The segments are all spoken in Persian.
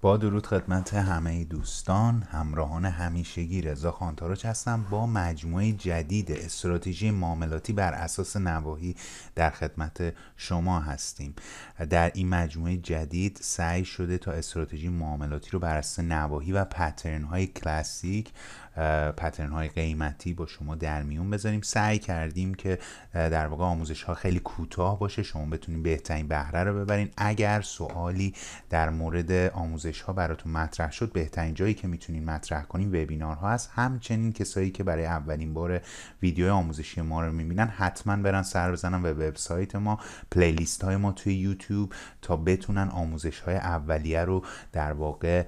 با درود خدمت همه دوستان همراهان همیشگی رضا خانتاروچ هستم با مجموعه جدید استراتژی معاملاتی بر اساس نواحی در خدمت شما هستیم در این مجموعه جدید سعی شده تا استراتژی معاملاتی رو بر اساس نواحی و پترن های کلاسیک پترن های قیمتی با شما در میون بذاریم سعی کردیم که در واقع آموزش ها خیلی کوتاه باشه شما بتونید بهترین بهره رو ببرین اگر سوالی در مورد آموزش آموزش ها براتون مطرح شد بهترین جایی که میتونین مطرح کنین ها هست همچنین کسایی که برای اولین بار ویدیو آموزشی ما رو میبینن حتما برن سر بزنن به وبسایت ما پلیلیست های ما توی یوتیوب تا بتونن آموزش های اولیه رو در واقع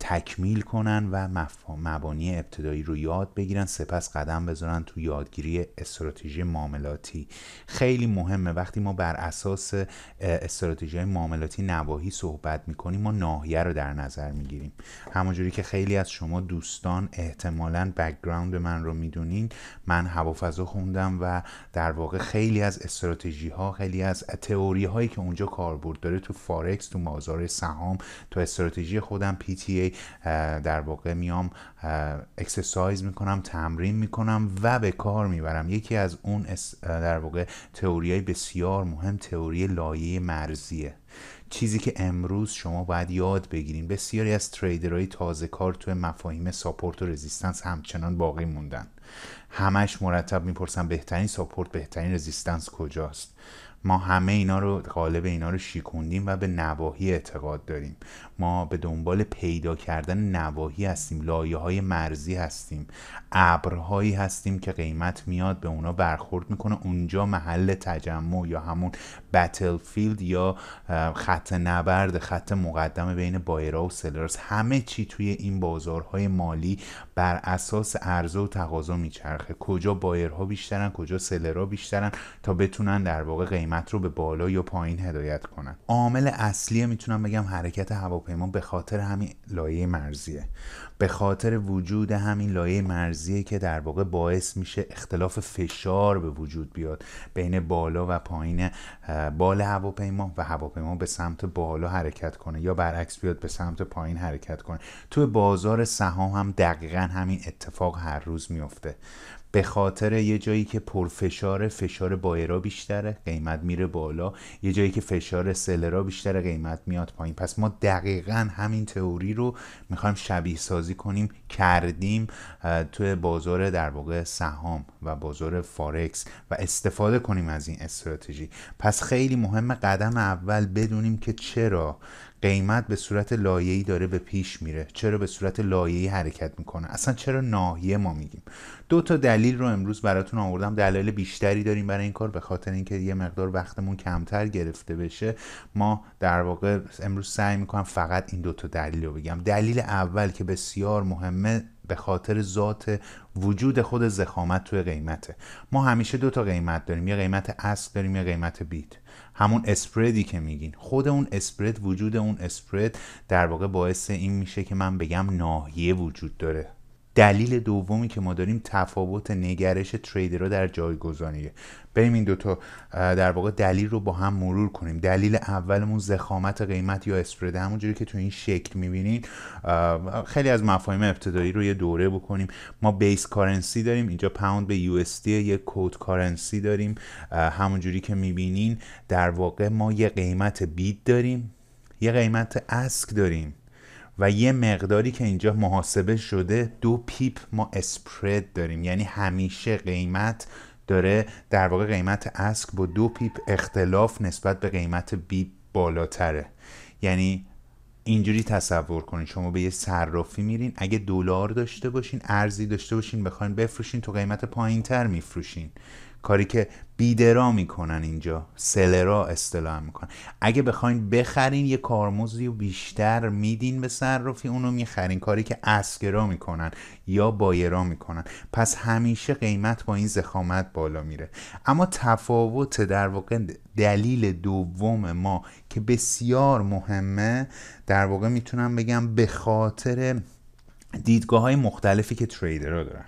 تکمیل کنن و مبانی ابتدایی رو یاد بگیرن سپس قدم بذارن تو یادگیری استراتژی معاملاتی خیلی مهمه وقتی ما بر اساس استراتژی معاملاتی نواهی صحبت میکنیم ما ناحیه رو در نظر میگیریم همونجوری که خیلی از شما دوستان احتمالا بکگراند من رو میدونین من هوافضا خوندم و در واقع خیلی از استراتژی ها خیلی از تئوری هایی که اونجا کاربرد داره تو فارکس تو بازار سهام تو استراتژی خودم پی تی در واقع میام اکسرسایز میکنم تمرین میکنم و به کار میبرم یکی از اون در واقع تئوریای بسیار مهم تئوری لایه مرزیه چیزی که امروز شما باید یاد بگیرین بسیاری از تریدرهای تازه کار توی مفاهیم ساپورت و رزیستنس همچنان باقی موندن همش مرتب میپرسن بهترین ساپورت بهترین رزیستنس کجاست ما همه اینا رو غالب اینا رو شیکوندیم و به نواحی اعتقاد داریم ما به دنبال پیدا کردن نواهی هستیم لایه های مرزی هستیم ابرهایی هستیم که قیمت میاد به اونا برخورد میکنه اونجا محل تجمع یا همون بتلفیلد یا خط نبرد خط مقدم بین بایرا و سلرز همه چی توی این بازارهای مالی بر اساس عرضه و تقاضا میچرخه کجا بایرها بیشترن کجا سلرها بیشترن تا بتونن در واقع قیمت رو به بالا یا پایین هدایت کنن عامل اصلی میتونم بگم حرکت هوا. هواپیما به خاطر همین لایه مرزیه به خاطر وجود همین لایه مرزیه که در واقع باعث میشه اختلاف فشار به وجود بیاد بین بالا و پایین بال هواپیما و هواپیما به سمت بالا حرکت کنه یا برعکس بیاد به سمت پایین حرکت کنه تو بازار سهام هم دقیقا همین اتفاق هر روز میفته به خاطر یه جایی که پرفشار فشار بایرا بیشتره قیمت میره بالا یه جایی که فشار سلرا بیشتره قیمت میاد پایین پس ما دقیقا همین تئوری رو میخوایم شبیه سازی کنیم کردیم توی بازار در واقع سهام و بازار فارکس و استفاده کنیم از این استراتژی پس خیلی مهم قدم اول بدونیم که چرا قیمت به صورت لایه‌ای داره به پیش میره چرا به صورت لایه‌ای حرکت میکنه اصلا چرا ناحیه ما میگیم دو تا دلیل رو امروز براتون آوردم دلایل بیشتری داریم برای این کار به خاطر اینکه یه مقدار وقتمون کمتر گرفته بشه ما در واقع امروز سعی میکنم فقط این دو تا دلیل رو بگم دلیل اول که بسیار مهمه به خاطر ذات وجود خود زخامت توی قیمته ما همیشه دو تا قیمت داریم یه قیمت اصل داریم یه قیمت بیت همون اسپردی که میگین خود اون اسپرد وجود اون اسپرد در واقع باعث این میشه که من بگم ناحیه وجود داره دلیل دومی که ما داریم تفاوت نگرش تریدرها در جایگزانیه بریم این دوتا در واقع دلیل رو با هم مرور کنیم دلیل اولمون زخامت قیمت یا اسپرد همونجوری که تو این شکل میبینین خیلی از مفاهیم ابتدایی رو یه دوره بکنیم ما بیس کارنسی داریم اینجا پوند به یو اس یه کد کارنسی داریم همونجوری که میبینین در واقع ما یه قیمت بیت داریم یه قیمت اسک داریم و یه مقداری که اینجا محاسبه شده دو پیپ ما اسپرد داریم یعنی همیشه قیمت داره در واقع قیمت اسک با دو پیپ اختلاف نسبت به قیمت بی بالاتره یعنی اینجوری تصور کنید شما به یه صرافی میرین اگه دلار داشته باشین ارزی داشته باشین بخواین بفروشین تو قیمت پایین تر میفروشین کاری که بیدرا میکنن اینجا سلرا اصطلاح میکنن اگه بخواین بخرین یه کارموزی و بیشتر میدین به صرافی اونو میخرین کاری که اسکرا میکنن یا بایرا میکنن پس همیشه قیمت با این زخامت بالا میره اما تفاوت در واقع دلیل دوم ما که بسیار مهمه در واقع میتونم بگم به خاطر دیدگاه های مختلفی که تریدرها دارن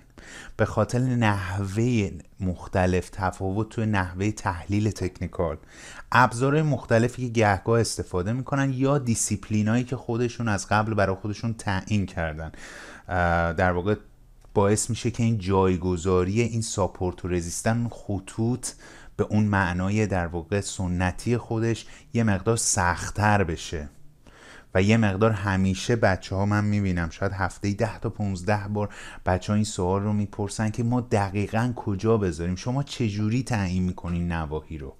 به خاطر نحوه مختلف تفاوت توی نحوه تحلیل تکنیکال ابزار مختلفی که گهگاه استفاده میکنن یا دیسیپلینایی که خودشون از قبل برای خودشون تعیین کردن در واقع باعث میشه که این جایگذاری این ساپورت و رزیستن خطوط به اون معنای در واقع سنتی خودش یه مقدار سختتر بشه و یه مقدار همیشه بچه ها من میبینم شاید هفته ده تا 15 بار بچه ها این سوال رو میپرسن که ما دقیقا کجا بذاریم شما چجوری تعیین میکنین نواحی رو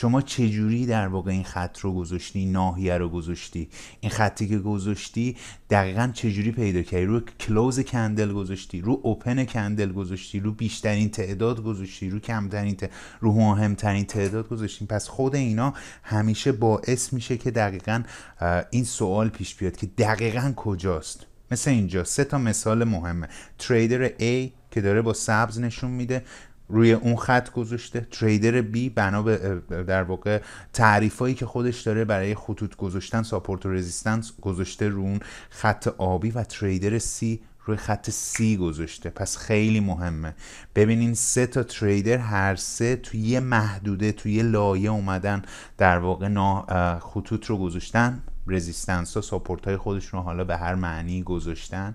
شما چجوری در واقع این خط رو گذاشتی ناحیه رو گذاشتی این خطی که گذاشتی دقیقا چجوری پیدا کردی رو کلوز کندل گذاشتی رو اوپن کندل گذاشتی رو بیشترین تعداد گذاشتی رو کمترین ت... رو مهمترین تعداد گذاشتی پس خود اینا همیشه باعث میشه که دقیقا این سوال پیش بیاد که دقیقا کجاست مثل اینجا سه تا مثال مهمه تریدر A که داره با سبز نشون میده روی اون خط گذاشته تریدر بی بنا به در واقع تعریفایی که خودش داره برای خطوط گذاشتن ساپورت و رزیستنس گذاشته رو اون خط آبی و تریدر سی روی خط سی گذاشته پس خیلی مهمه ببینین سه تا تریدر هر سه توی یه محدوده توی یه لایه اومدن در واقع خطوط رو گذاشتن رزیستنس ها ساپورت های خودشون رو حالا به هر معنی گذاشتن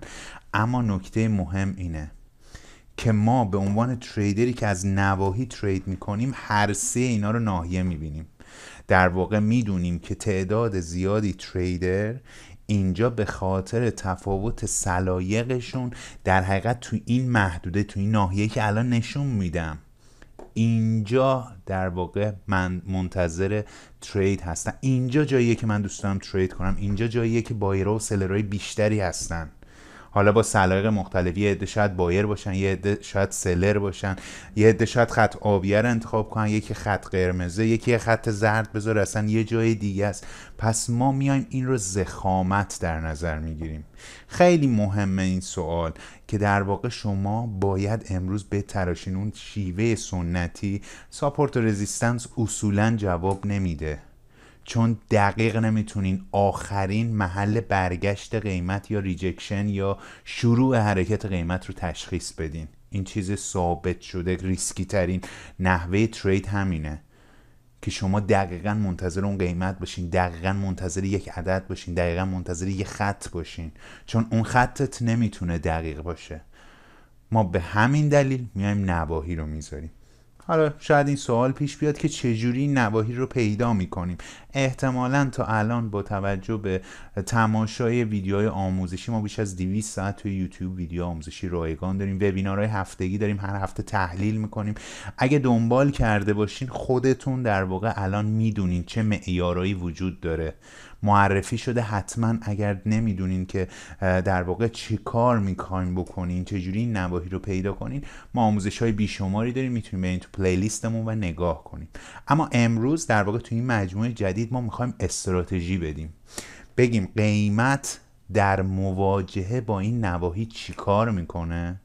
اما نکته مهم اینه که ما به عنوان تریدری که از نواحی ترید میکنیم هر سه اینا رو ناحیه میبینیم در واقع میدونیم که تعداد زیادی تریدر اینجا به خاطر تفاوت سلایقشون در حقیقت تو این محدوده تو این ناحیه که الان نشون میدم اینجا در واقع من منتظر ترید هستم اینجا جاییه که من دوست دارم ترید کنم اینجا جاییه که بایرا و سلرهای بیشتری هستن حالا با سلایق مختلفی یه عده شاید بایر باشن یه عده شاید سلر باشن یه عده شاید خط رو انتخاب کنن یکی خط قرمزه یکی خط زرد بذار اصلا یه جای دیگه است پس ما میایم این رو زخامت در نظر میگیریم خیلی مهمه این سوال که در واقع شما باید امروز بتراشین اون شیوه سنتی ساپورت و رزیستنس اصولا جواب نمیده چون دقیق نمیتونین آخرین محل برگشت قیمت یا ریجکشن یا شروع حرکت قیمت رو تشخیص بدین این چیز ثابت شده ریسکی ترین نحوه ترید همینه که شما دقیقا منتظر اون قیمت باشین دقیقا منتظر یک عدد باشین دقیقا منتظر یک خط باشین چون اون خطت نمیتونه دقیق باشه ما به همین دلیل میایم نواهی رو میذاریم حالا شاید این سوال پیش بیاد که چجوری نواهی رو پیدا میکنیم احتمالا تا الان با توجه به تماشای ویدیوهای آموزشی ما بیش از 200 ساعت توی یوتیوب ویدیو آموزشی رایگان داریم وبینارهای هفتگی داریم هر هفته تحلیل میکنیم اگه دنبال کرده باشین خودتون در واقع الان میدونین چه معیارایی وجود داره معرفی شده حتما اگر نمیدونین که در واقع چی کار میکنین بکنین چجوری این نواحی رو پیدا کنین ما آموزش های بیشماری داریم میتونیم برین تو پلیلیستمون و نگاه کنیم اما امروز در واقع تو این مجموعه جدید ما میخوایم استراتژی بدیم بگیم قیمت در مواجهه با این نواحی چیکار میکنه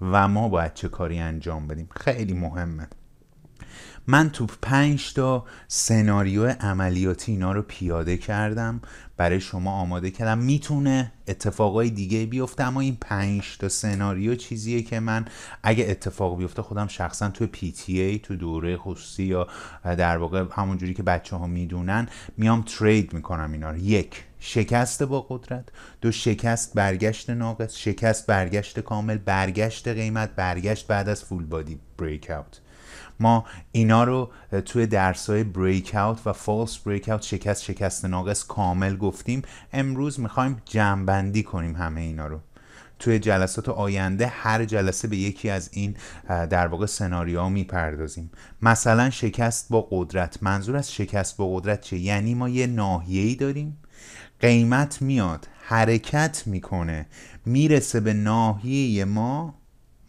و ما باید چه کاری انجام بدیم خیلی مهمه من تو پنج تا سناریو عملیاتی اینا رو پیاده کردم برای شما آماده کردم میتونه اتفاقای دیگه بیفته اما این پنج تا سناریو چیزیه که من اگه اتفاق بیفته خودم شخصا تو پی تی ای تو دوره خصوصی یا در واقع همونجوری که بچه ها میدونن میام ترید میکنم اینا رو یک شکست با قدرت دو شکست برگشت ناقص شکست برگشت کامل برگشت قیمت برگشت بعد از فول بادی بریک اوت ما اینا رو توی درس های بریک اوت و فالس بریک شکست شکست ناقص کامل گفتیم امروز میخوایم جمعبندی کنیم همه اینا رو توی جلسات آینده هر جلسه به یکی از این در واقع سناریوها میپردازیم مثلا شکست با قدرت منظور از شکست با قدرت چه یعنی ما یه ناحیه‌ای داریم قیمت میاد حرکت میکنه میرسه به ناحیه ما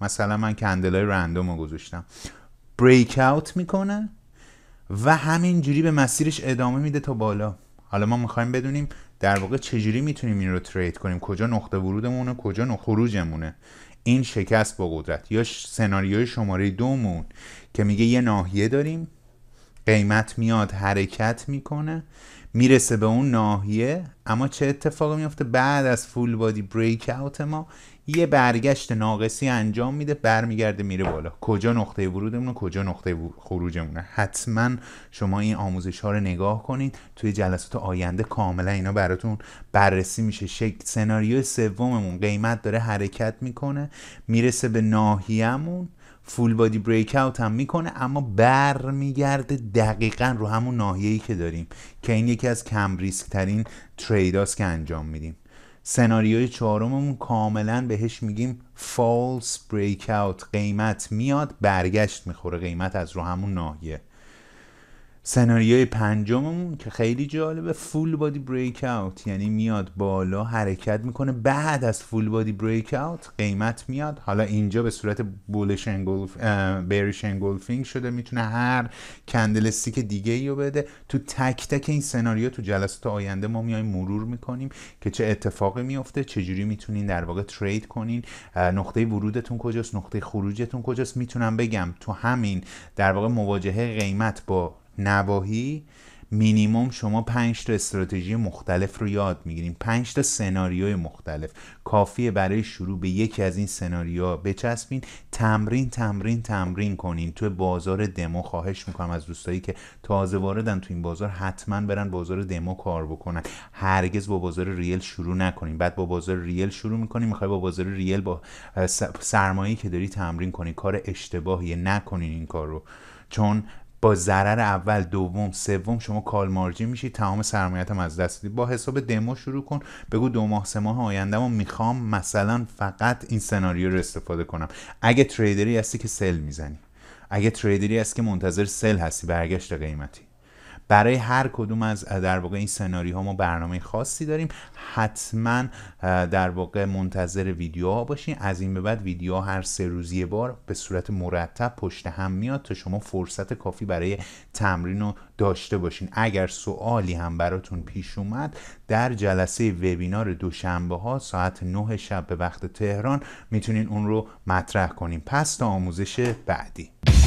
مثلا من کندلای رندوم رو گذاشتم بریک اوت میکنه و همینجوری به مسیرش ادامه میده تا بالا حالا ما میخوایم بدونیم در واقع چجوری میتونیم این رو ترید کنیم کجا نقطه ورودمونه کجا نقطه خروجمونه این شکست با قدرت یا سناریوی شماره دومون که میگه یه ناحیه داریم قیمت میاد حرکت میکنه میرسه به اون ناحیه اما چه اتفاقی میفته بعد از فول بادی بریک اوت ما یه برگشت ناقصی انجام میده برمیگرده میره بالا کجا نقطه ورودمونه کجا نقطه خروجمونه حتما شما این آموزش ها رو نگاه کنید توی جلسات آینده کاملا اینا براتون بررسی میشه شکل سناریو سوممون قیمت داره حرکت میکنه میرسه به ناحیهمون فول بادی بریک اوت هم میکنه اما برمیگرده دقیقا رو همون ناحیه‌ای که داریم که این یکی از کم ریسک ترین تریداست که انجام میدیم سناریوی چهارممون کاملا بهش میگیم فالس بریک اوت قیمت میاد برگشت میخوره قیمت از رو همون ناحیه سناریوی پنجممون که خیلی جالبه فول بادی بریک اوت یعنی میاد بالا حرکت میکنه بعد از فول بادی بریک اوت قیمت میاد حالا اینجا به صورت بولش انگولف بیریش انگولفینگ شده میتونه هر کندل استیک دیگه ای رو بده تو تک تک این سناریو تو جلسات آینده ما میایم مرور میکنیم که چه اتفاقی میفته چه جوری میتونین در واقع ترید کنین نقطه ورودتون کجاست نقطه خروجتون کجاست میتونم بگم تو همین در واقع مواجهه قیمت با نواهی مینیموم شما 5 تا استراتژی مختلف رو یاد میگیریم 5 تا سناریوی مختلف کافیه برای شروع به یکی از این سناریوها بچسبین تمرین تمرین تمرین کنین تو بازار دمو خواهش میکنم از دوستایی که تازه واردن تو این بازار حتما برن بازار دمو کار بکنن هرگز با بازار ریل شروع نکنین بعد با بازار ریل شروع میکنین میخوای با بازار ریل با سرمایه‌ای که داری تمرین کنی کار اشتباهی نکنین این کار رو چون با ضرر اول دوم سوم شما کال کالمارجی میشی تمام سرمایتم از دست با حساب دمو شروع کن بگو دو ماه سه ماه آینده ما میخوام مثلا فقط این سناریو رو استفاده کنم اگه تریدری هستی که سل میزنی اگه تریدری هستی که منتظر سل هستی برگشت قیمتی برای هر کدوم از در واقع این ها ما برنامه خاصی داریم حتما در واقع منتظر ویدیوها باشین از این به بعد ویدیوها هر سه روز بار به صورت مرتب پشت هم میاد تا شما فرصت کافی برای تمرین رو داشته باشین اگر سوالی هم براتون پیش اومد در جلسه وبینار دوشنبه ها ساعت 9 شب به وقت تهران میتونین اون رو مطرح کنیم پس تا آموزش بعدی